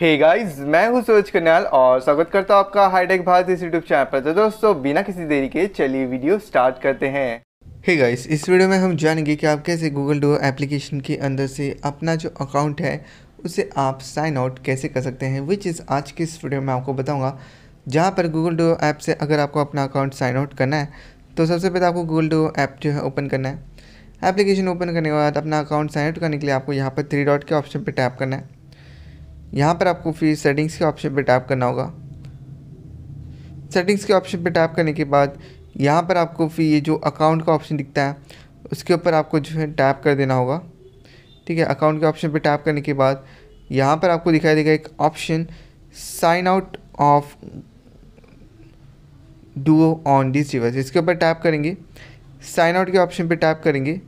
hey guys मैं हूं सूरज कन्याल और स्वागत करता हूं आपका हाईटेक भारत इस यूट्यूब चैनल पर तो दोस्तों बिना किसी देरी के चलिए वीडियो स्टार्ट करते हैं हे गाइस इस वीडियो में हम जानेंगे कि आप कैसे गूगल डो एप्लीकेशन के अंदर से अपना जो अकाउंट है उसे आप साइन आउट कैसे कर सकते हैं विच इज़ आज के इस वीडियो में आपको बताऊँगा जहाँ पर गूगल डो ऐप से अगर आपको अपना अकाउंट साइन आउट करना है तो सबसे पहले आपको गूगल डो ऐप जो है ओपन करना है एप्लीकेशन ओपन करने के बाद अपना अकाउंट साइन आउट करने के लिए आपको यहाँ पर थ्री डॉट के ऑप्शन पर टैप करना है यहाँ पर आपको फिर सेटिंग्स के ऑप्शन पर टैप करना होगा सेटिंग्स के ऑप्शन पर टैप करने के बाद यहाँ पर आपको फिर ये जो अकाउंट का ऑप्शन दिखता है उसके ऊपर आपको जो है टैप कर देना होगा ठीक है अकाउंट के ऑप्शन पर टैप करने के बाद यहाँ पर आपको दिखाई देगा एक option sign out of Duo on this device इसके ऊपर टैप करेंगे साइन आउट के ऑप्शन पर टैप करेंगे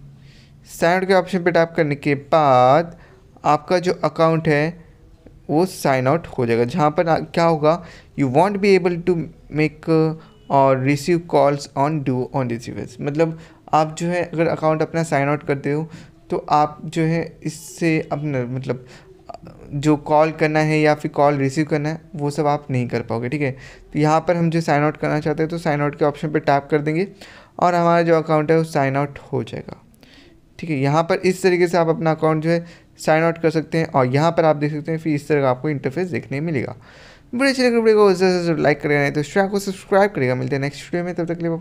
साइन आउट के ऑप्शन पर टैप करने के बाद आपका जो अकाउंट है वो साइन आउट हो जाएगा जहाँ पर क्या होगा you won't be able to make or receive calls on Duo on receivers मतलब आप जो है अगर अकाउंट अपना साइन आउट करते हो तो आप जो है इससे अपना मतलब uh, जो कॉल करना है या फिर कॉल रिसीव करना है वो सब आप नहीं कर पाओगे ठीक है तो यहाँ पर हम जो साइन आउट करना चाहते हैं तो साइन आउट के ऑप्शन पर टैप कर देंगे और हमारा जो अकाउंट है वो साइन आउट हो जाएगा ठीक है यहाँ पर इस तरीके से आप अपना अकाउंट जो है साइन आउट कर सकते हैं और यहाँ पर आप देख सकते हैं फिर इस तरह का आपको इंटरफेस देखने मिलेगा बड़े अच्छे लगे तो वीडियो को लाइक करेगा नहीं तो इस को सब्सक्राइब करेगा मिलते हैं नेक्स्ट वीडियो में तब तक लिए